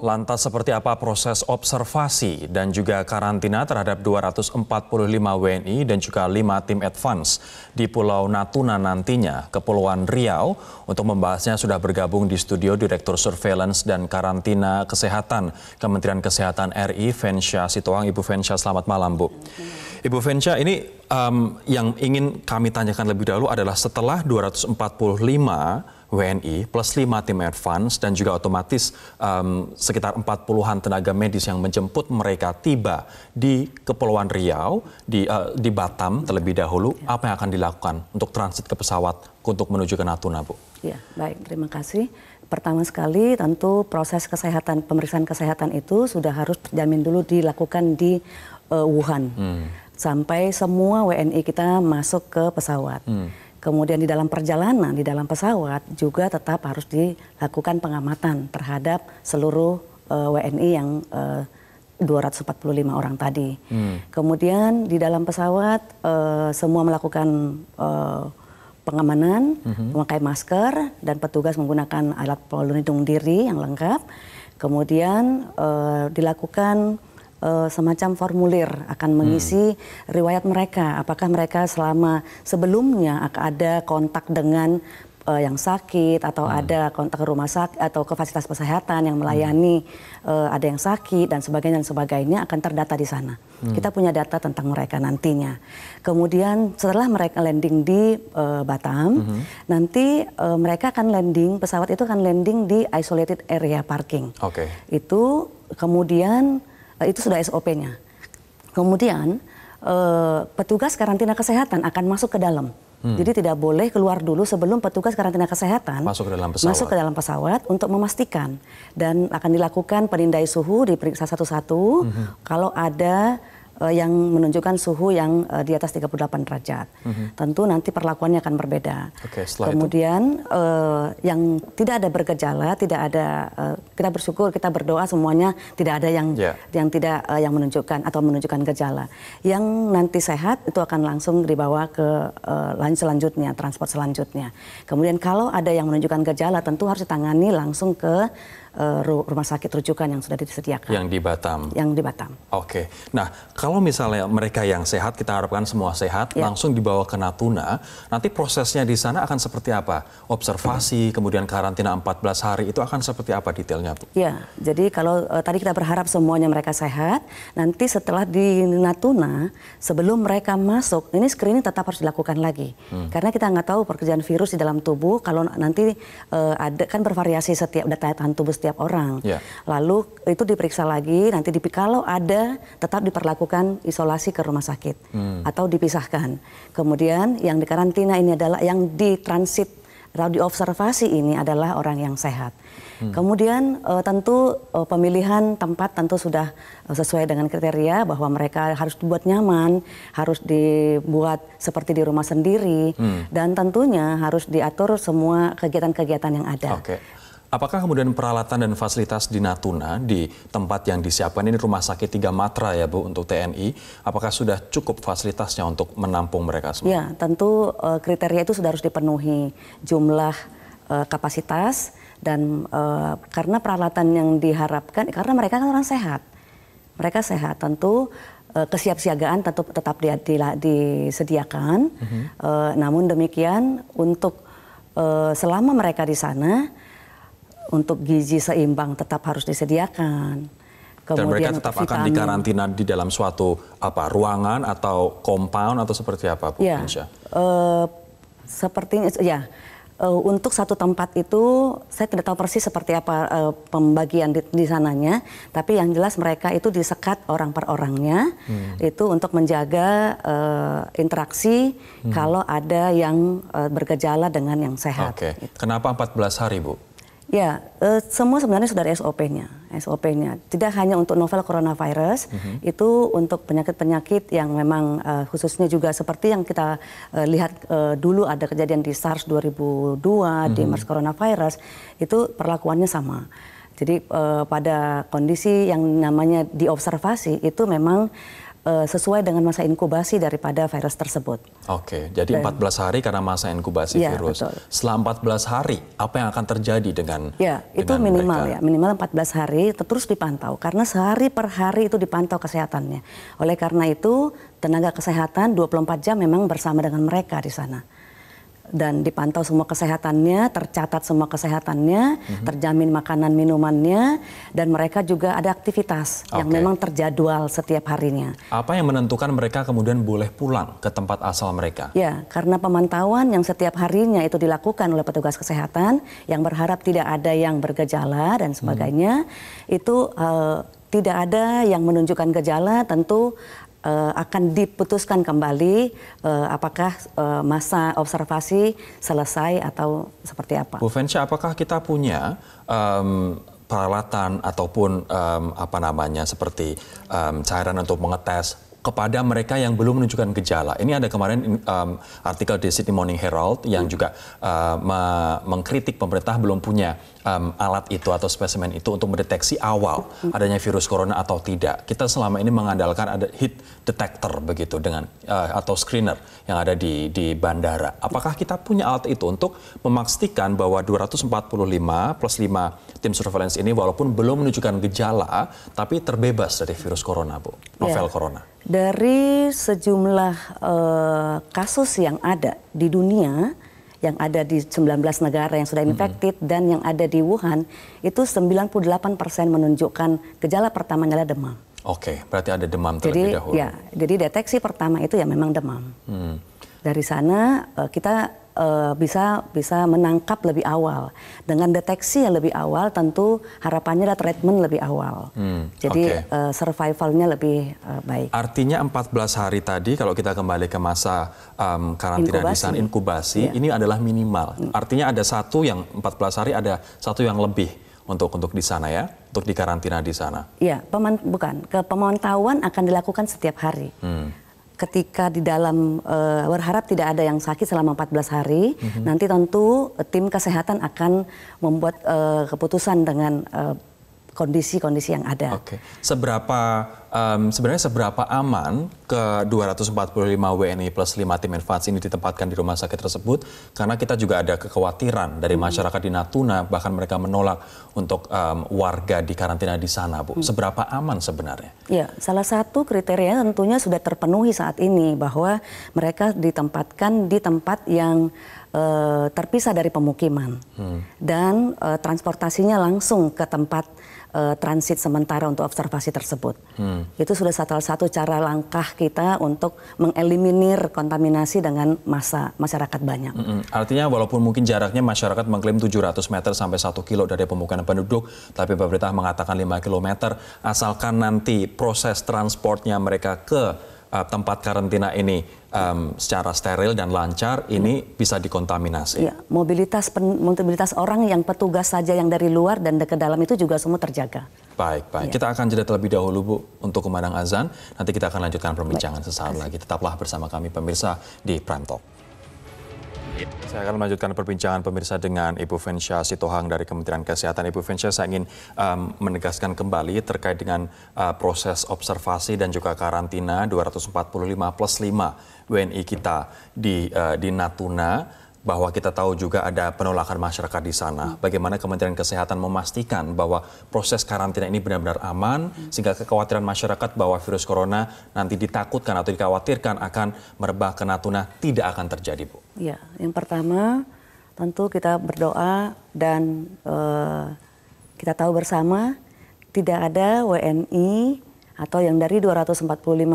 lantas seperti apa proses observasi dan juga karantina terhadap 245 WNI dan juga 5 tim advance di Pulau Natuna nantinya, Kepulauan Riau? Untuk membahasnya sudah bergabung di studio Direktur Surveillance dan Karantina Kesehatan Kementerian Kesehatan RI, Fensha Sitoang. Ibu Vensya selamat malam, Bu. Ibu Vensya ini um, yang ingin kami tanyakan lebih dahulu adalah setelah 245 WNI plus 5 tim advance dan juga otomatis um, sekitar 40-an tenaga medis yang menjemput mereka tiba di Kepulauan Riau di uh, di Batam terlebih dahulu ya. apa yang akan dilakukan untuk transit ke pesawat untuk menuju ke Natuna, Bu? Ya, baik, terima kasih. Pertama sekali tentu proses kesehatan pemeriksaan kesehatan itu sudah harus terjamin dulu dilakukan di uh, Wuhan. Hmm sampai semua WNI kita masuk ke pesawat. Hmm. Kemudian di dalam perjalanan, di dalam pesawat juga tetap harus dilakukan pengamatan terhadap seluruh uh, eh, WNI yang eh, uh, 245 orang tadi. Hmm. Kemudian di dalam pesawat uh, semua melakukan uh, pengamanan, hmm. memakai masker dan petugas menggunakan alat pelindung diri yang lengkap. Kemudian uh, dilakukan uh, semacam formulir akan mengisi hmm. riwayat mereka. Apakah mereka selama sebelumnya ada kontak dengan uh, yang sakit atau hmm. ada kontak ke rumah sakit atau ke fasilitas kesehatan yang hmm. melayani hmm. uh, ada yang sakit dan sebagainya dan sebagainya akan terdata di sana. Hmm. Kita punya data tentang mereka nantinya. Kemudian setelah mereka landing di uh, Batam, hmm. nanti uh, mereka akan landing pesawat itu akan landing di isolated area parking. Oke. Okay. Itu kemudian Eh, itu sudah SOP-nya. Kemudian eh, petugas karantina kesehatan akan masuk ke dalam. Hmm. Jadi tidak boleh keluar dulu sebelum petugas karantina kesehatan masuk ke dalam pesawat, masuk ke dalam pesawat untuk memastikan dan akan dilakukan penindai suhu diperiksa satu-satu. Hmm. Kalau ada uh, yang menunjukkan suhu yang uh, di atas 38 derajat. Mm -hmm. Tentu nanti perlakuannya akan berbeda. Okay, Kemudian Uh, yang tidak ada bergejala, tidak ada uh, kita bersyukur, kita berdoa semuanya tidak ada yang yeah. yang tidak uh, yang menunjukkan atau menunjukkan gejala. Yang nanti sehat itu akan langsung dibawa ke uh, selanjutnya, transport selanjutnya. Kemudian kalau ada yang menunjukkan gejala tentu harus ditangani langsung ke uh, rumah sakit rujukan yang sudah disediakan. Yang di Batam. Yang di Batam. Oke. Nah, kalau misalnya mereka yang sehat, kita harapkan semua sehat, yeah. langsung dibawa ke Natuna. Nanti prosesnya di sana akan seperti apa? Observasi, kemudian karantina 14 hari itu akan seperti apa detailnya, Bu? Ya, jadi kalau uh, tadi kita berharap semuanya mereka sehat, nanti setelah di Natuna, sebelum mereka masuk, ini screening tetap harus dilakukan lagi. Hmm. Karena kita nggak tahu pekerjaan virus di dalam tubuh. Kalau nanti uh, ada kan bervariasi setiap data tahan tubuh setiap orang. Yeah. Lalu itu diperiksa lagi, nanti di, kalau ada tetap diperlakukan isolasi ke rumah sakit hmm. atau dipisahkan. Kemudian yang dikarantina ini adalah yang di transit atau diobservasi ini adalah orang yang sehat. Hmm. Kemudian uh, tentu uh, pemilihan tempat tentu sudah uh, sesuai dengan kriteria bahwa mereka harus dibuat nyaman, harus dibuat seperti di rumah sendiri, hmm. dan tentunya harus diatur semua kegiatan-kegiatan yang ada. Okay. Apakah kemudian peralatan dan fasilitas di Natuna di tempat yang disiapkan ini rumah sakit tiga matra ya Bu untuk TNI, apakah sudah cukup fasilitasnya untuk menampung mereka semua? Ya, tentu uh, kriteria itu sudah harus dipenuhi jumlah uh, kapasitas dan uh, karena peralatan yang diharapkan karena mereka kan orang sehat. Mereka sehat tentu kesiapsiagaan tentu tetap di, di, disediakan. Mm -hmm. namun demikian untuk selama mereka di sana untuk gizi seimbang tetap harus disediakan. Kemudian Dan mereka tetap vitamin. akan dikarantina di dalam suatu apa ruangan atau compound atau seperti apa Bu ya, Insya? Uh, eh, ya uh, untuk satu tempat itu saya tidak tahu persis seperti apa uh, pembagian di, di sananya, tapi yang jelas mereka itu disekat orang per orangnya hmm. itu untuk menjaga uh, interaksi hmm. kalau ada yang uh, bergejala dengan yang sehat. Oke. Okay. Gitu. Kenapa 14 hari, Bu? Ya, uh, semua sebenarnya sudah ada SOP-nya. SOP-nya tidak hanya untuk novel coronavirus, mm -hmm. itu untuk penyakit-penyakit yang memang uh, khususnya juga seperti yang kita uh, lihat uh, dulu ada kejadian di SARS 2002, mm -hmm. di mhm. MERS coronavirus, itu perlakuannya sama. Jadi uh, pada kondisi yang namanya diobservasi itu memang Eh, sesuai dengan masa inkubasi daripada virus tersebut. Oke, jadi Dan, 14 hari karena masa inkubasi ya, virus. Betul. Setelah 14 hari, apa yang akan terjadi dengan Ya, dengan itu minimal mereka? ya, minimal 14 hari terus dipantau karena sehari per hari itu dipantau kesehatannya. Oleh karena itu, tenaga kesehatan 24 jam memang bersama dengan mereka di sana dan dipantau semua kesehatannya, tercatat semua kesehatannya, mm-hmm. terjamin makanan minumannya, dan mereka juga ada aktivitas okay. yang memang terjadwal setiap harinya. Apa yang menentukan mereka kemudian boleh pulang ke tempat asal mereka? Ya, karena pemantauan yang setiap harinya itu dilakukan oleh petugas kesehatan yang berharap tidak ada yang bergejala dan sebagainya, mm. itu uh, tidak ada yang menunjukkan gejala, tentu uh, akan diputuskan kembali uh, apakah uh, masa observasi selesai atau seperti apa. Bu Fensha, apakah kita punya um, peralatan ataupun um, apa namanya seperti um, cairan untuk mengetes kepada mereka yang belum menunjukkan gejala. Ini ada kemarin um, artikel di Sydney Morning Herald yang juga uh, mengkritik pemerintah belum punya um, alat itu atau spesimen itu untuk mendeteksi awal mm-hmm. adanya virus corona atau tidak. Kita selama ini mengandalkan ada hit detector begitu dengan uh, atau screener yang ada di di bandara. Apakah kita punya alat itu untuk memastikan bahwa 245 plus 5 tim surveillance ini walaupun belum menunjukkan gejala tapi terbebas dari virus corona, Bu. Novel yeah. corona dari sejumlah uh, kasus yang ada di dunia yang ada di 19 negara yang sudah hmm. infected mm -hmm. dan yang ada di Wuhan itu 98% menunjukkan gejala pertamanya adalah demam. Oke, okay, berarti ada demam terlebih jadi, ya, dahulu. Ya, jadi deteksi pertama itu ya memang demam. Hmm. Dari sana uh, kita uh, bisa bisa menangkap lebih awal dengan deteksi yang lebih awal tentu harapannya ada treatment lebih awal hmm, jadi okay. uh, eh, survivalnya lebih uh, baik artinya 14 hari tadi kalau kita kembali ke masa um, karantina di sana inkubasi iya. ini adalah minimal hmm. artinya ada satu yang 14 hari ada satu yang lebih untuk untuk di sana ya, untuk di karantina di sana. ya Iya, bukan. Ke pemantauan akan dilakukan setiap hari. Hmm ketika di dalam uh, berharap tidak ada yang sakit selama 14 hari, mm -hmm. nanti tentu eh, tim kesehatan akan membuat uh, keputusan dengan kondisi-kondisi uh, kondisi yang ada. Oke. Okay. Seberapa um, sebenarnya seberapa aman ke 245 WNI plus 5 tim infants ini ditempatkan di rumah sakit tersebut karena kita juga ada kekhawatiran dari hmm. masyarakat di Natuna bahkan mereka menolak untuk um, warga di karantina di sana Bu. Hmm. Seberapa aman sebenarnya? Ya, salah satu kriteria tentunya sudah terpenuhi saat ini bahwa mereka ditempatkan di tempat yang eh, terpisah dari pemukiman hmm. dan uh, transportasinya langsung ke tempat eh, transit sementara untuk observasi tersebut. Hmm itu sudah salah satu cara langkah kita untuk mengeliminir kontaminasi dengan masa masyarakat banyak. Hmm. Artinya walaupun mungkin jaraknya masyarakat mengklaim 700 meter sampai 1 kilo dari pemukiman penduduk, tapi pemerintah mengatakan 5 kilometer, asalkan nanti proses transportnya mereka ke uh, tempat karantina ini um, secara steril dan lancar ini bisa dikontaminasi. Ya, mobilitas pen, mobilitas orang yang petugas saja yang dari luar dan ke dalam itu juga semua terjaga. Baik, baik. Ya. Kita akan jeda terlebih dahulu Bu untuk kemandang azan. Nanti kita akan lanjutkan perbincangan baik. sesaat lagi. Tetaplah bersama kami pemirsa di Prime Talk. Saya akan melanjutkan perbincangan pemirsa dengan Ibu Fensha Sitohang dari Kementerian Kesehatan. Ibu Fensha, saya ingin um, menegaskan kembali terkait dengan uh, proses observasi dan juga karantina 245 plus 5 WNI kita di, uh, di Natuna bahwa kita tahu juga ada penolakan masyarakat di sana. Hmm. Bagaimana Kementerian Kesehatan memastikan bahwa proses karantina ini benar-benar aman hmm. sehingga kekhawatiran masyarakat bahwa virus corona nanti ditakutkan atau dikhawatirkan akan merebak ke Natuna tidak akan terjadi, Bu. Ya, yang pertama tentu kita berdoa dan uh, kita tahu bersama tidak ada WNI atau yang dari 245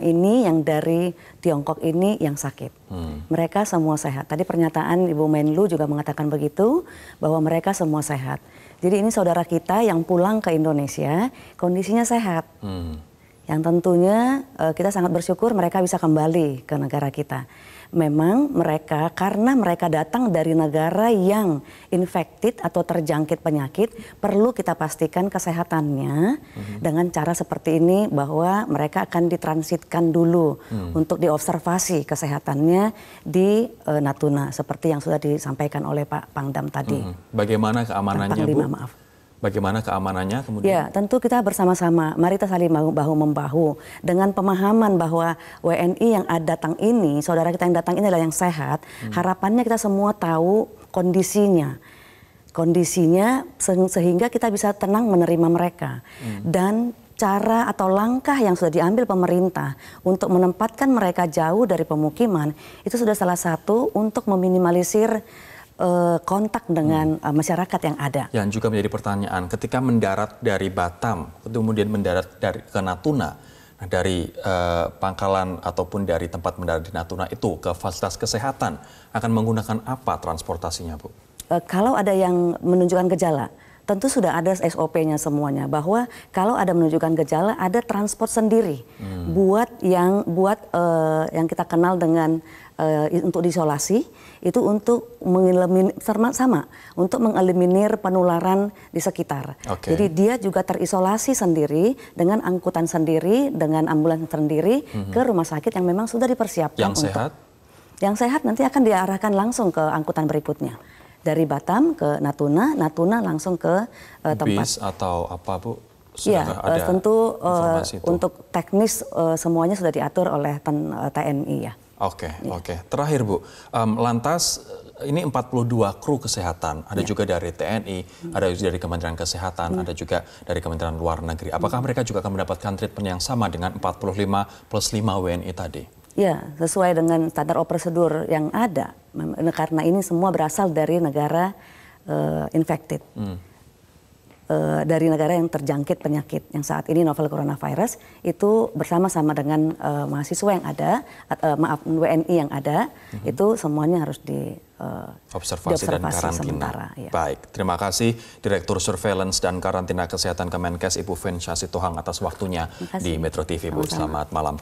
ini yang dari Tiongkok ini yang sakit. Hmm. Mereka semua sehat. Tadi pernyataan Ibu Menlu juga mengatakan begitu bahwa mereka semua sehat. Jadi ini saudara kita yang pulang ke Indonesia kondisinya sehat. Hmm yang tentunya uh, kita sangat bersyukur mereka bisa kembali ke negara kita. Memang mereka karena mereka datang dari negara yang infected atau terjangkit penyakit, perlu kita pastikan kesehatannya mm-hmm. dengan cara seperti ini bahwa mereka akan ditransitkan dulu mm. untuk diobservasi kesehatannya di uh, Natuna seperti yang sudah disampaikan oleh Pak Pangdam tadi. Mm-hmm. Bagaimana keamanannya, Panglima, Bu? Maaf Bagaimana keamanannya kemudian? Ya, tentu kita bersama-sama. Mari kita saling bahu-membahu dengan pemahaman bahwa WNI yang datang ini, saudara kita yang datang ini adalah yang sehat. Hmm. Harapannya kita semua tahu kondisinya. Kondisinya sehingga kita bisa tenang menerima mereka. Hmm. Dan cara atau langkah yang sudah diambil pemerintah untuk menempatkan mereka jauh dari pemukiman itu sudah salah satu untuk meminimalisir Eh, kontak dengan hmm. Eh, masyarakat yang ada. Yang juga menjadi pertanyaan ketika mendarat dari Batam, kemudian mendarat dari ke Natuna, nah, dari eh, pangkalan ataupun dari tempat mendarat di Natuna itu ke fasilitas kesehatan akan menggunakan apa transportasinya, Bu? Eh, kalau ada yang menunjukkan gejala, tentu sudah ada SOP-nya semuanya bahwa kalau ada menunjukkan gejala ada transport sendiri hmm. buat yang buat uh, yang kita kenal dengan uh, untuk diisolasi itu untuk mengeliminir sama, untuk mengeliminir penularan di sekitar. Okay. Jadi dia juga terisolasi sendiri dengan angkutan sendiri, dengan ambulans sendiri mm -hmm. ke rumah sakit yang memang sudah dipersiapkan yang untuk sehat? yang sehat nanti akan diarahkan langsung ke angkutan berikutnya dari Batam ke Natuna, Natuna langsung ke uh, tempat bis atau apa bu? Iya, eh, tentu uh, untuk teknis uh, semuanya sudah diatur oleh TNI ya. Oke, okay, ya. oke. Okay. Terakhir Bu, um, lantas eh, ini 42 kru kesehatan, ada ya. juga dari TNI, hmm. ada juga dari Kementerian Kesehatan, hmm. ada juga dari Kementerian Luar Negeri. Apakah hmm. mereka juga akan mendapatkan treatment yang sama dengan 45 plus 5 WNI tadi? Ya, sesuai dengan standar prosedur yang ada. Karena ini semua berasal dari negara uh, infected. Hmm uh, dari negara yang terjangkit penyakit yang saat ini novel coronavirus itu bersama-sama dengan uh, mahasiswa yang ada, uh, maaf WNI yang ada, mm-hmm. itu semuanya harus di uh, observasi, observasi dan karantina. Sementara, ya. Baik, terima kasih Direktur Surveillance dan Karantina Kesehatan Kemenkes Ibu Fensha Sitohang atas waktunya di Metro TV, Bu. Selamat malam.